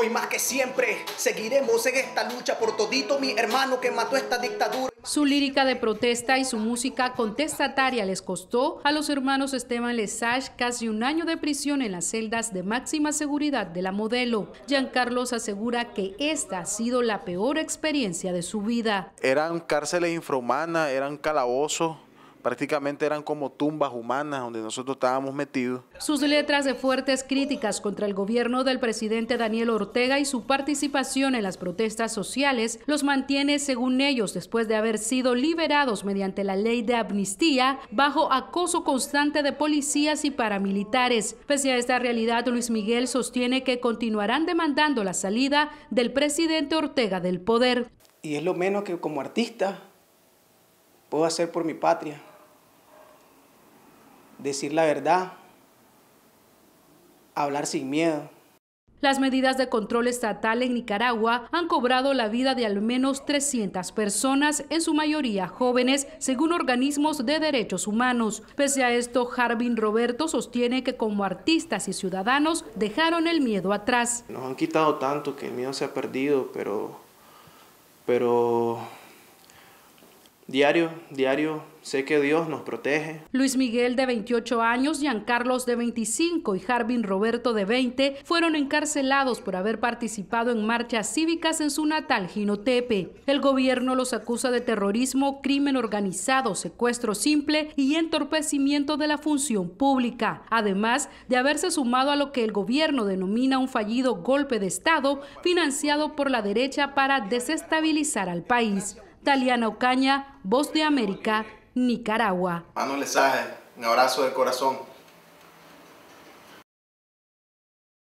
Hoy más que siempre seguiremos en esta lucha por todito mi hermano que mató esta dictadura. Su lírica de protesta y su música contestataria les costó a los hermanos Esteban Lesage casi un año de prisión en las celdas de máxima seguridad de la modelo. Giancarlos asegura que esta ha sido la peor experiencia de su vida. Eran cárceles infrahumanas, eran calabozos prácticamente eran como tumbas humanas donde nosotros estábamos metidos. Sus letras de fuertes críticas contra el gobierno del presidente Daniel Ortega y su participación en las protestas sociales los mantiene, según ellos, después de haber sido liberados mediante la ley de amnistía bajo acoso constante de policías y paramilitares. Pese a esta realidad, Luis Miguel sostiene que continuarán demandando la salida del presidente Ortega del poder. Y es lo menos que como artista puedo hacer por mi patria decir la verdad, hablar sin miedo. Las medidas de control estatal en Nicaragua han cobrado la vida de al menos 300 personas, en su mayoría jóvenes, según organismos de derechos humanos. Pese a esto, Jarvin Roberto sostiene que como artistas y ciudadanos dejaron el miedo atrás. Nos han quitado tanto que el miedo se ha perdido, pero, pero Diario, diario, sé que Dios nos protege. Luis Miguel de 28 años, Giancarlos de 25 y Jarvin Roberto de 20 fueron encarcelados por haber participado en marchas cívicas en su natal Jinotepe. El gobierno los acusa de terrorismo, crimen organizado, secuestro simple y entorpecimiento de la función pública, además de haberse sumado a lo que el gobierno denomina un fallido golpe de Estado financiado por la derecha para desestabilizar al país. Taliana Ocaña, Voz de América, Nicaragua. Manuel un abrazo de corazón